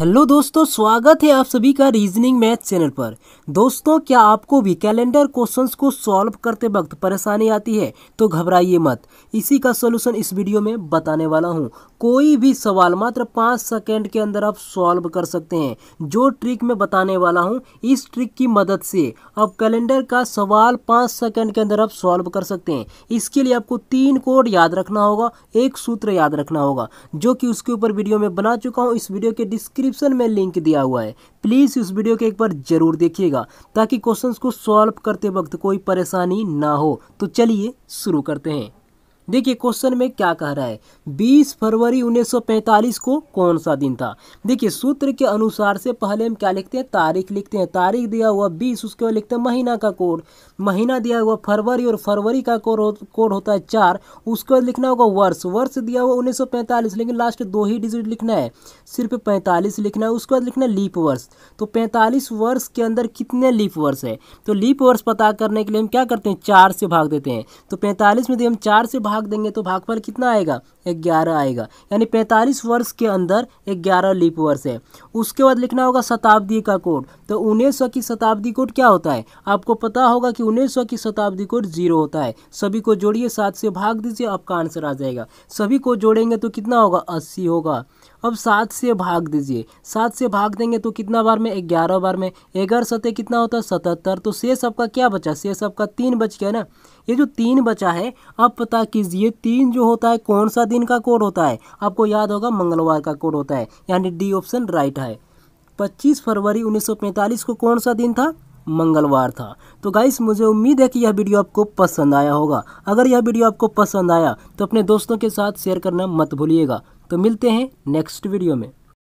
hello दोस्तों स्वागत है आप सभी का रीजनिंग मैथ चैनल पर दोस्तों क्या आपको भी कैलेंडर क्वेश्चंस को सॉल्व करते वक्त परेशानी आती है तो घबराइए मत इसी का सोल्यूशन इस वीडियो में बताने वाला हूं कोई भी सवाल मात्र पाँच सेकेंड के अंदर आप सॉल्व कर सकते हैं जो ट्रिक मैं बताने वाला हूं इस ट्रिक की मदद से आप कैलेंडर का सवाल पाँच सेकेंड के अंदर आप सॉल्व कर सकते हैं इसके लिए आपको तीन कोड याद रखना होगा एक सूत्र याद रखना होगा जो कि उसके ऊपर वीडियो में बना चुका हूँ इस वीडियो के डिस्क्रिप डिस्क्रिप्शन में लिंक दिया हुआ है प्लीज़ उस वीडियो के एक बार जरूर देखिएगा ताकि क्वेश्चंस को सॉल्व करते वक्त कोई परेशानी ना हो तो चलिए शुरू करते हैं देखिए क्वेश्चन में क्या कह रहा है 20 फरवरी 1945 को कौन सा दिन था देखिए सूत्र के अनुसार से पहले हम क्या लिखते हैं तारीख लिखते हैं तारीख दिया हुआ 20 उसके बाद लिखते हैं महीना का कोड महीना दिया हुआ फरवरी और फरवरी का कोड कोड होता है चार उसके बाद लिखना होगा वर्ष वर्ष दिया हुआ उन्नीस लेकिन लास्ट दो ही डिजिट लिखना है सिर्फ पैंतालीस लिखना है उसके बाद लिखना है लीप वर्ष तो पैंतालीस वर्ष के अंदर कितने लीप वर्ष है तो लीप वर्ष पता करने के लिए हम क्या करते हैं चार से भाग देते हैं तो पैंतालीस में यदि हम चार से भाग भाग देंगे तो भागफल कितना आएगा ग्यारह आएगा यानी पैंतालीस वर्ष के अंदर ग्यारह लीप वर्ष है उसके बाद लिखना होगा शताब्दी का कोड तो उन्नीस की शताब्दी कोड क्या होता है आपको पता होगा कि उन्नीस की शताब्दी कोड जीरो होता है सभी को जोड़िए सात से भाग दीजिए आपका आंसर आ जाएगा सभी को जोड़ेंगे तो कितना होगा अस्सी होगा अब सात से भाग दीजिए सात से भाग देंगे तो कितना बार में ग्यारह बार में ग्यारह सतह कितना होता है सतहत्तर तो शेष आपका क्या बचा शेष आपका तीन बच गया ना ये जो तीन बचा है अब पता की गाइज ये तीन जो होता है कौन सा दिन का कोड होता है आपको याद होगा मंगलवार का कोड होता है यानी डी ऑप्शन राइट है 25 फरवरी 1945 को कौन सा दिन था मंगलवार था तो गाइस मुझे उम्मीद है कि यह वीडियो आपको पसंद आया होगा अगर यह वीडियो आपको पसंद आया तो अपने दोस्तों के साथ शेयर करना मत भूलिएगा तो मिलते हैं नेक्स्ट वीडियो में